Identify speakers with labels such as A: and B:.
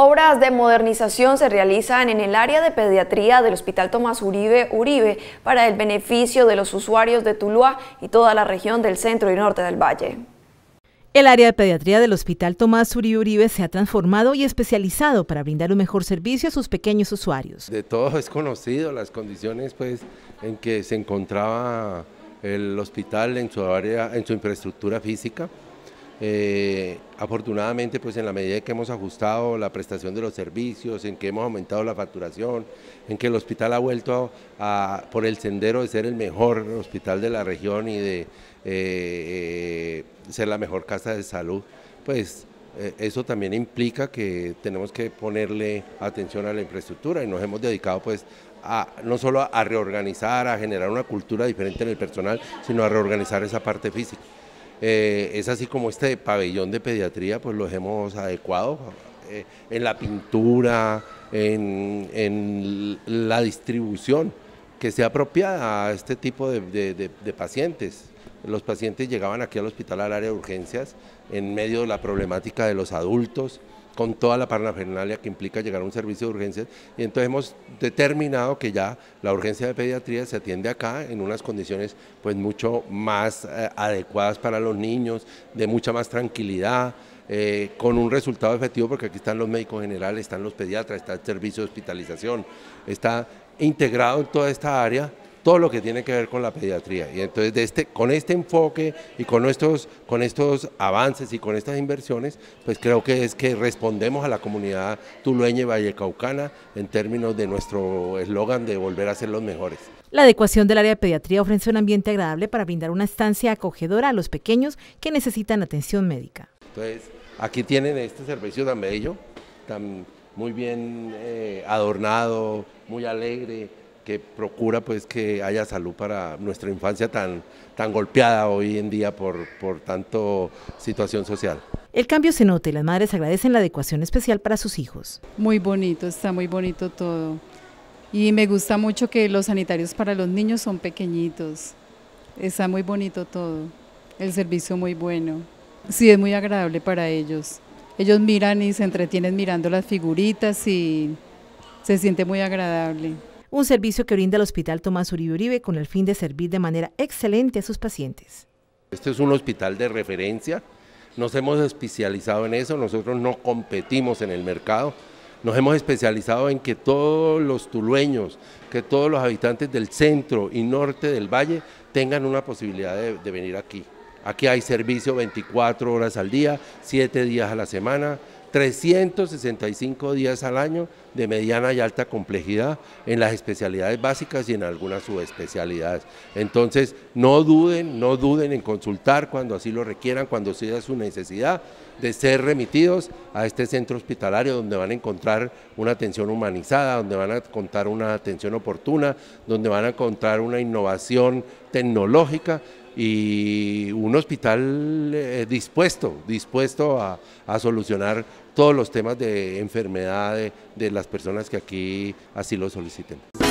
A: Obras de modernización se realizan en el área de pediatría del Hospital Tomás Uribe Uribe para el beneficio de los usuarios de Tuluá y toda la región del centro y norte del valle. El área de pediatría del Hospital Tomás Uribe Uribe se ha transformado y especializado para brindar un mejor servicio a sus pequeños usuarios.
B: De todo es conocido las condiciones pues, en que se encontraba el hospital en su área, en su infraestructura física eh, afortunadamente, pues en la medida que hemos ajustado la prestación de los servicios, en que hemos aumentado la facturación, en que el hospital ha vuelto por el sendero de ser el mejor hospital de la región y de eh, eh, ser la mejor casa de salud, pues eso también implica que tenemos que ponerle atención a la infraestructura y nos hemos dedicado pues a, no solo a reorganizar, a generar una cultura diferente en el personal, sino a reorganizar esa parte física. Eh, es así como este pabellón de pediatría, pues los hemos adecuado eh, en la pintura, en, la distribución que sea apropiada a este tipo de pacientes. Los pacientes llegaban aquí al hospital al área de urgencias en medio de la problemática de los adultos, con toda la parnafernalia que implica llegar a un servicio de urgencias. Y entonces hemos determinado que ya la urgencia de pediatría se atiende acá en unas condiciones pues mucho más eh, adecuadas para los niños, de mucha más tranquilidad. Eh, con un resultado efectivo, porque aquí están los médicos generales, están los pediatras, está el servicio de hospitalización, está integrado en toda esta área todo lo que tiene que ver con la pediatría. Y entonces este, con este enfoque y con estos, con estos avances y con estas inversiones, pues creo que es que respondemos a la comunidad tulueña y vallecaucana en términos de nuestro eslogan de volver a ser los mejores.
A: La adecuación del área de pediatría ofrece un ambiente agradable para brindar una estancia acogedora a los pequeños que necesitan atención médica.
B: Entonces, aquí tienen este servicio tan bello, tan muy bien eh, adornado, muy alegre, que procura pues que haya salud para nuestra infancia tan, tan golpeada hoy en día por, por tanto situación social.
A: El cambio se nota y las madres agradecen la adecuación especial para sus hijos. Muy bonito, está muy bonito todo. Y me gusta mucho que los sanitarios para los niños son pequeñitos. Está muy bonito todo. El servicio muy bueno. Sí, es muy agradable para ellos. Ellos miran y se entretienen mirando las figuritas y se siente muy agradable un servicio que brinda el Hospital Tomás Uribe Uribe con el fin de servir de manera excelente a sus pacientes.
B: Este es un hospital de referencia, nos hemos especializado en eso, nosotros no competimos en el mercado, nos hemos especializado en que todos los tulueños, que todos los habitantes del centro y norte del valle tengan una posibilidad de, venir aquí. Aquí hay servicio 24 horas al día, 7 días a la semana, 365 días al año de mediana y alta complejidad en las especialidades básicas y en algunas subespecialidades. Entonces, no duden, no duden en consultar cuando así lo requieran, cuando sea su necesidad de ser remitidos a este centro hospitalario donde van a encontrar una atención humanizada, donde van a encontrar una atención oportuna, donde van a encontrar una innovación tecnológica y un hospital eh, dispuesto, dispuesto a, solucionar todos los temas de enfermedad de las personas que aquí así lo soliciten.